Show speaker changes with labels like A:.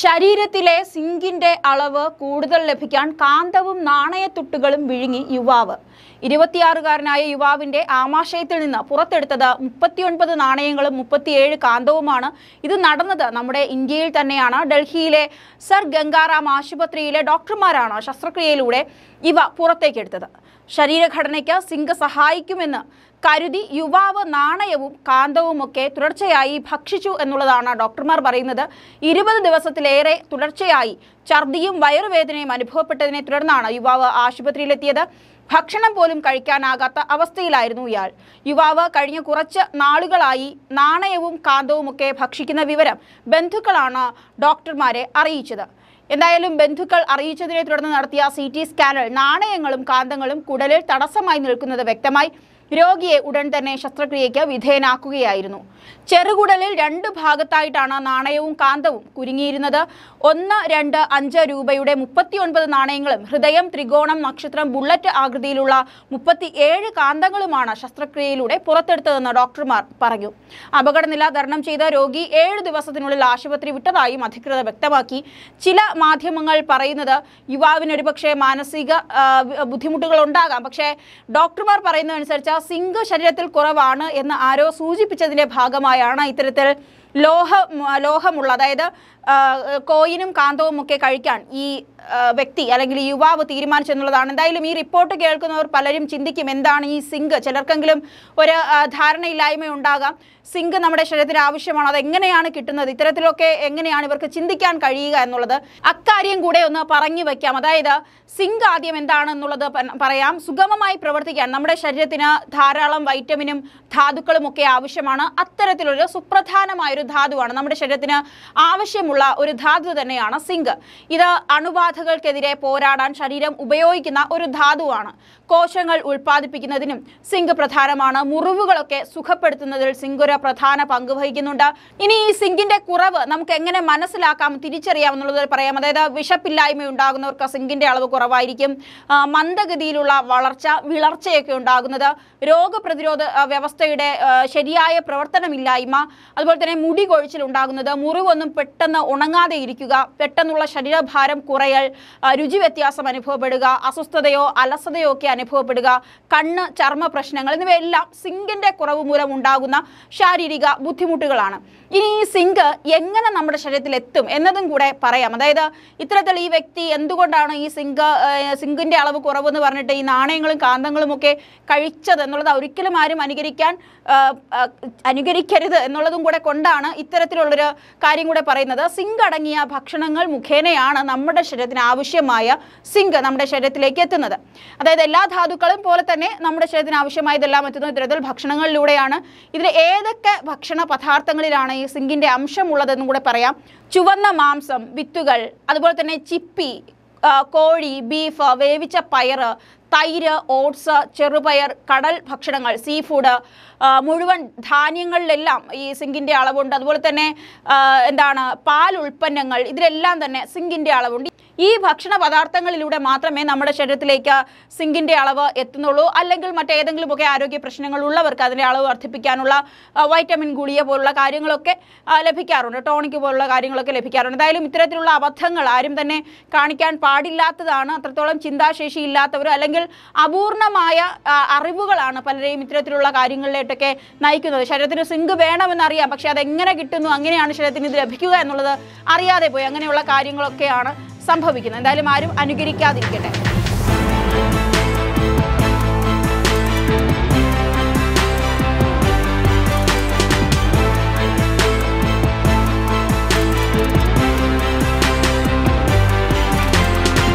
A: ശരീരത്തിലെ സിങ്കിന്റെ അളവ് കൂടുതൽ ലഭിക്കാൻ കാന്തവും നാണയത്തുട്ടുകളും വിഴുങ്ങി യുവാവ് ഇരുപത്തിയാറുകാരനായ യുവാവിന്റെ ആമാശയത്തിൽ നിന്ന് പുറത്തെടുത്തത് മുപ്പത്തിയൊൻപത് നാണയങ്ങളും മുപ്പത്തിയേഴ് കാന്തവുമാണ് ഇത് നടന്നത് നമ്മുടെ ഇന്ത്യയിൽ തന്നെയാണ് ഡൽഹിയിലെ സർ ഗംഗാറാം ആശുപത്രിയിലെ ഡോക്ടർമാരാണ് ശസ്ത്രക്രിയയിലൂടെ ഇവ പുറത്തേക്കെടുത്തത് ശരീരഘടനയ്ക്ക് സിങ്ക് സഹായിക്കുമെന്ന് കരുതി യുവാവ് നാണയവും കാന്തവുമൊക്കെ തുടർച്ചയായി ഭക്ഷിച്ചു എന്നുള്ളതാണ് ഡോക്ടർമാർ പറയുന്നത് ഇരുപത് ദിവസത്തിലേറെ തുടർച്ചയായി ഛർദിയും വയറുവേദനയും അനുഭവപ്പെട്ടതിനെ തുടർന്നാണ് യുവാവ് ആശുപത്രിയിലെത്തിയത് ഭക്ഷണം പോലും കഴിക്കാനാകാത്ത അവസ്ഥയിലായിരുന്നു ഇയാൾ യുവാവ് കഴിഞ്ഞ കുറച്ച് നാളുകളായി നാണയവും കാന്തവുമൊക്കെ ഭക്ഷിക്കുന്ന വിവരം ബന്ധുക്കളാണ് ഡോക്ടർമാരെ അറിയിച്ചത് എന്തായാലും ബന്ധുക്കൾ അറിയിച്ചതിനെ തുടർന്ന് നടത്തിയ സി ടി സ്കാനിൽ നാണയങ്ങളും കാന്തങ്ങളും കുടലിൽ തടസ്സമായി നിൽക്കുന്നത് വ്യക്തമായി രോഗിയെ ഉടൻ തന്നെ ശസ്ത്രക്രിയയ്ക്ക് വിധേയനാക്കുകയായിരുന്നു ചെറുകുടലിൽ രണ്ട് ഭാഗത്തായിട്ടാണ് നാണയവും കാന്തവും കുരുങ്ങിയിരുന്നത് ഒന്ന് രണ്ട് അഞ്ച് രൂപയുടെ മുപ്പത്തിയൊൻപത് നാണയങ്ങളും ഹൃദയം ത്രികോണം നക്ഷത്രം ബുള്ളറ്റ് ആകൃതിയിലുള്ള മുപ്പത്തി ഏഴ് കാന്തങ്ങളുമാണ് ശസ്ത്രക്രിയയിലൂടെ പുറത്തെടുത്തതെന്ന് ഡോക്ടർമാർ പറഞ്ഞു അപകടനില തരണം ചെയ്ത രോഗി ഏഴ് ദിവസത്തിനുള്ളിൽ ആശുപത്രി വിട്ടതായും അധികൃതർ വ്യക്തമാക്കി ചില മാധ്യമങ്ങൾ പറയുന്നത് യുവാവിനൊരു പക്ഷേ മാനസിക ബുദ്ധിമുട്ടുകൾ ഉണ്ടാകാം പക്ഷേ ഡോക്ടർമാർ പറയുന്നതനുസരിച്ച് സിങ്ക് ശരീരത്തിൽ കുറവാണ് എന്ന് ആരോ സൂചിപ്പിച്ചതിന്റെ ഭാഗമായാണ് ഇത്തരത്തിൽ ലോഹ ലോഹമുള്ള അതായത് കോയിനും കാന്തവും ഒക്കെ കഴിക്കാൻ ഈ വ്യക്തി അല്ലെങ്കിൽ യുവാവ് തീരുമാനിച്ചെന്നുള്ളതാണ് എന്തായാലും ഈ റിപ്പോർട്ട് കേൾക്കുന്നവർ പലരും ചിന്തിക്കും എന്താണ് ഈ സിങ്ക് ചിലർക്കെങ്കിലും ഒരു ധാരണയില്ലായ്മ ഉണ്ടാകാം സിങ്ക് നമ്മുടെ ശരീരത്തിന് ആവശ്യമാണ് അത് എങ്ങനെയാണ് കിട്ടുന്നത് ഇത്തരത്തിലൊക്കെ എങ്ങനെയാണ് ഇവർക്ക് ചിന്തിക്കാൻ കഴിയുക എന്നുള്ളത് അക്കാര്യം കൂടെ ഒന്ന് പറഞ്ഞു വെക്കാം അതായത് സിങ്ക് ആദ്യം എന്താണെന്നുള്ളത് പറയാം സുഗമമായി പ്രവർത്തിക്കാൻ നമ്മുടെ ശരീരത്തിന് ധാരാളം വൈറ്റമിനും ധാതുക്കളും ഒക്കെ ആവശ്യമാണ് അത്തരത്തിലൊരു സുപ്രധാനമായൊരു ഒരു ധാതുവാണ് നമ്മുടെ ശരീരത്തിന് ആവശ്യമുള്ള ഒരു ധാതു തന്നെയാണ് സിങ്ക് ഇത് അണുബാധകൾക്കെതിരെ പോരാടാൻ ശരീരം ഉപയോഗിക്കുന്ന ഒരു ധാതുവാണ് കോശങ്ങൾ ഉൽപ്പാദിപ്പിക്കുന്നതിനും സിങ്ക് പ്രധാനമാണ് മുറിവുകളൊക്കെ സുഖപ്പെടുത്തുന്നതിൽ സിങ്കുര പ്രധാന പങ്ക് വഹിക്കുന്നുണ്ട് ഇനി ഈ സിങ്കിന്റെ കുറവ് നമുക്ക് എങ്ങനെ മനസ്സിലാക്കാം തിരിച്ചറിയാം എന്നുള്ളത് പറയാം അതായത് വിശപ്പില്ലായ്മ ഉണ്ടാകുന്നവർക്ക് സിങ്കിന്റെ അളവ് കുറവായിരിക്കും മന്ദഗതിയിലുള്ള വളർച്ച വിളർച്ചയൊക്കെ ഉണ്ടാകുന്നത് രോഗപ്രതിരോധ വ്യവസ്ഥയുടെ ശരിയായ പ്രവർത്തനമില്ലായ്മ അതുപോലെ തന്നെ മുടി കൊഴിച്ചിൽ ഉണ്ടാകുന്നത് മുറിവൊന്നും പെട്ടെന്ന് ഉണങ്ങാതെ ഇരിക്കുക പെട്ടെന്നുള്ള ശരീരഭാരം കുറയൽ രുചി വ്യത്യാസം അനുഭവപ്പെടുക അസ്വസ്ഥതയോ അലസതയോ ഒക്കെ അനുഭവപ്പെടുക കണ്ണ് ചർമ്മ പ്രശ്നങ്ങൾ എന്നിവയെല്ലാം സിങ്കിൻ്റെ കുറവ് മൂലം ഉണ്ടാകുന്ന ശാരീരിക ബുദ്ധിമുട്ടുകളാണ് ഇനി ഈ സിങ്ക് എങ്ങനെ നമ്മുടെ ശരീരത്തിൽ എത്തും എന്നതും കൂടെ പറയാം അതായത് ഇത്തരത്തിൽ ഈ വ്യക്തി എന്തുകൊണ്ടാണ് ഈ സിങ്ക് സിങ്കിൻ്റെ അളവ് കുറവെന്ന് പറഞ്ഞിട്ട് ഈ നാണയങ്ങളും കാന്തങ്ങളും ഒക്കെ കഴിച്ചത് എന്നുള്ളത് ഒരിക്കലും ആരും അനുകരിക്കാൻ അനുകരിക്കരുത് എന്നുള്ളതും കൂടെ കൊണ്ടാണ് ഇത്തരത്തിലുള്ളൊരു കാര്യം കൂടെ പറയുന്നത് സിങ്ക് അടങ്ങിയ ഭക്ഷണങ്ങൾ മുഖേനയാണ് നമ്മുടെ ശരീരത്തിന് ആവശ്യമായ സിങ്ക് നമ്മുടെ ശരീരത്തിലേക്ക് എത്തുന്നത് അതായത് എല്ലാ ധാതുക്കളും പോലെ തന്നെ നമ്മുടെ ശരീരത്തിന് ആവശ്യമായതെല്ലാം എത്തുന്നത് ഇത്തരത്തിൽ ഭക്ഷണങ്ങളിലൂടെയാണ് ഇതിൽ ഏതൊക്കെ ഭക്ഷണ പദാർത്ഥങ്ങളിലാണ് സിങ്കിൻ്റെ അംശമുള്ളതെന്നും കൂടെ പറയാം ചുവന്ന മാംസം വിത്തുകൾ അതുപോലെ തന്നെ ചിപ്പി കോഴി ബീഫ് വേവിച്ച പയറ് തൈര് ഓട്സ് ചെറുപയർ കടൽ ഭക്ഷണങ്ങൾ സീ ഫുഡ് മുഴുവൻ ധാന്യങ്ങളിലെല്ലാം ഈ സിങ്കിൻ്റെ അളവുണ്ട് അതുപോലെ തന്നെ എന്താണ് പാൽ ഉൽപ്പന്നങ്ങൾ ഇതിലെല്ലാം തന്നെ സിങ്കിൻ്റെ അളവുണ്ട് ഈ ഭക്ഷണ പദാർത്ഥങ്ങളിലൂടെ മാത്രമേ നമ്മുടെ ശരീരത്തിലേക്ക് സിങ്കിൻ്റെ അളവ് എത്തുന്നുള്ളൂ അല്ലെങ്കിൽ മറ്റേതെങ്കിലുമൊക്കെ ആരോഗ്യ പ്രശ്നങ്ങൾ ഉള്ളവർക്ക് അതിൻ്റെ അളവ് വർദ്ധിപ്പിക്കാനുള്ള വൈറ്റമിൻ ഗുളിയ പോലുള്ള കാര്യങ്ങളൊക്കെ ലഭിക്കാറുണ്ട് ടോണിക് പോലുള്ള കാര്യങ്ങളൊക്കെ ലഭിക്കാറുണ്ട് എന്തായാലും ഇത്തരത്തിലുള്ള അബദ്ധങ്ങൾ ആരും തന്നെ കാണിക്കാൻ പാടില്ലാത്തതാണ് അത്രത്തോളം ചിന്താശേഷി ഇല്ലാത്തവർ അല്ലെങ്കിൽ അപൂർണമായ അറിവുകളാണ് പലരെയും ഇത്തരത്തിലുള്ള കാര്യങ്ങളിലോട്ടൊക്കെ നയിക്കുന്നത് ശരീരത്തിന് സിങ്ക് വേണമെന്നറിയാം പക്ഷേ അതെങ്ങനെ കിട്ടുന്നു അങ്ങനെയാണ് ശരീരത്തിന് ഇത് ലഭിക്കുക എന്നുള്ളത് അറിയാതെ പോയി അങ്ങനെയുള്ള കാര്യങ്ങളൊക്കെയാണ് സംഭവിക്കുന്നത് എന്തായാലും ആരും അനുകരിക്കാതിരിക്കട്ടെ